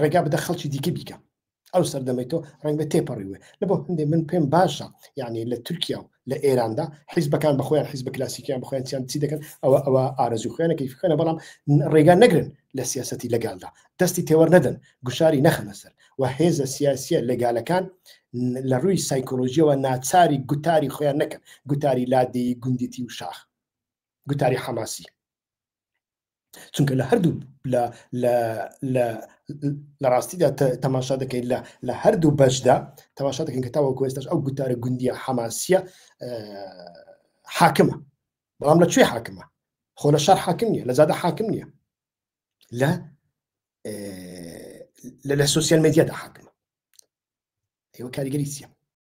ڕێگا بدە خەڵکی دیکە بیکە ئەو سەردەمەیتۆ ڕنگ بە تێپەڕیوێ لە بۆ هەندێ من پێم باشە یعنی لە تورکیا و لە ئێراندا حیزبەکان بخۆیان حیز بە کلاسیکیان بخۆیان چیان چی دەکەن ئەوە ئەوە ئارزوو خوێنەکەی فکەنە بەڵام ڕێگا نەگرن لە سیاستی لەگالدا دەستی تێوە نەدەن گوشاری نەخەنە سەر و هێزە سیاسیە لەگالەکان لە ڕووی سایکۆلۆژیەوە ناچاری گوتاری خۆیان نەکەن گوتاری لادی گوندیتی و شاخ گوتاری حەماسی چونك لا هردو لا لا لا لا راستي دا تماشا دك لا لا هردو بجدا تماشا دك انك تاو كويستاش او قتار قندية حماسية أه حاكمة بلام لا شوي حاكمة خول الشار لا لزادة حاكمية لا لا لا سوسيال ميديا دا حاكمة ايوه كاري